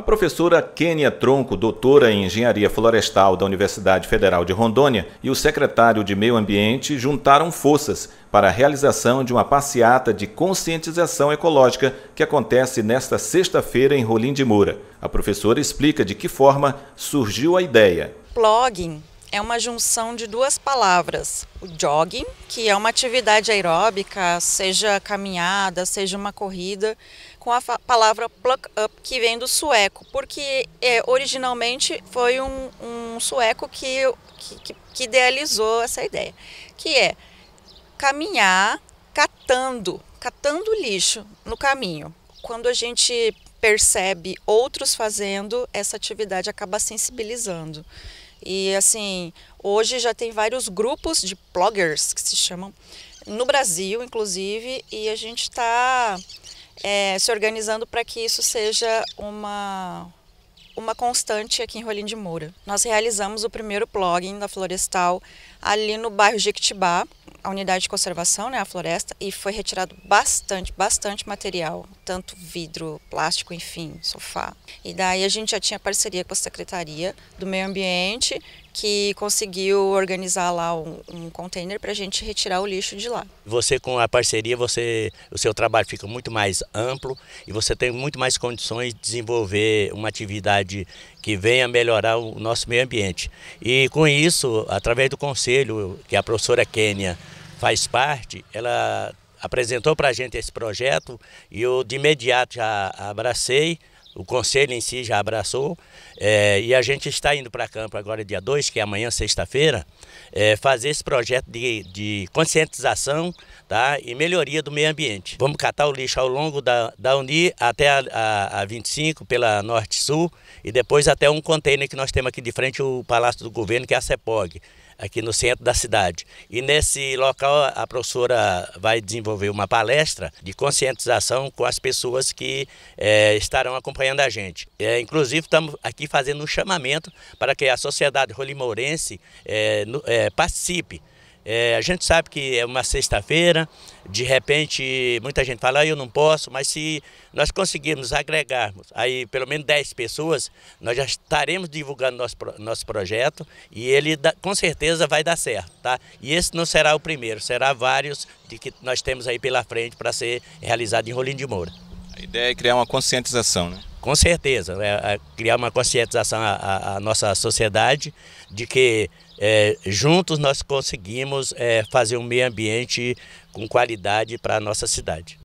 A professora Kênia Tronco, doutora em Engenharia Florestal da Universidade Federal de Rondônia, e o secretário de Meio Ambiente juntaram forças para a realização de uma passeata de conscientização ecológica que acontece nesta sexta-feira em Rolim de Moura. A professora explica de que forma surgiu a ideia é uma junção de duas palavras: o jogging, que é uma atividade aeróbica, seja caminhada, seja uma corrida, com a palavra pluck up, que vem do sueco, porque é, originalmente foi um, um sueco que, que, que idealizou essa ideia, que é caminhar catando, catando lixo no caminho. Quando a gente percebe outros fazendo, essa atividade acaba sensibilizando. E assim, hoje já tem vários grupos de bloggers que se chamam no Brasil, inclusive, e a gente está é, se organizando para que isso seja uma uma constante aqui em Rolim de Moura. Nós realizamos o primeiro blogging da Florestal ali no bairro Jequitibá, a unidade de conservação, né, a floresta, e foi retirado bastante, bastante material, tanto vidro, plástico, enfim, sofá. E daí a gente já tinha parceria com a Secretaria do Meio Ambiente, que conseguiu organizar lá um, um container para a gente retirar o lixo de lá. Você com a parceria, você, o seu trabalho fica muito mais amplo e você tem muito mais condições de desenvolver uma atividade que venha melhorar o nosso meio ambiente. E com isso, através do conselho conselho, que a professora Kênia faz parte, ela apresentou para a gente esse projeto e eu de imediato já abracei, o conselho em si já abraçou é, e a gente está indo para campo agora dia 2, que é amanhã sexta-feira, é, fazer esse projeto de, de conscientização tá, e melhoria do meio ambiente. Vamos catar o lixo ao longo da, da Uni até a, a, a 25 pela Norte-Sul e depois até um container que nós temos aqui de frente o Palácio do Governo, que é a CEPOG aqui no centro da cidade. E nesse local a professora vai desenvolver uma palestra de conscientização com as pessoas que é, estarão acompanhando a gente. É, inclusive estamos aqui fazendo um chamamento para que a sociedade rolimourense é, é, participe é, a gente sabe que é uma sexta-feira, de repente muita gente fala, ah, eu não posso, mas se nós conseguirmos agregarmos aí pelo menos 10 pessoas, nós já estaremos divulgando nosso, nosso projeto e ele com certeza vai dar certo, tá? E esse não será o primeiro, será vários de que nós temos aí pela frente para ser realizado em Rolim de Moura. A ideia é criar uma conscientização, né? Com certeza, né? criar uma conscientização à, à, nossa sociedade de que é, juntos nós conseguimos é, fazer um meio ambiente com qualidade para a nossa cidade.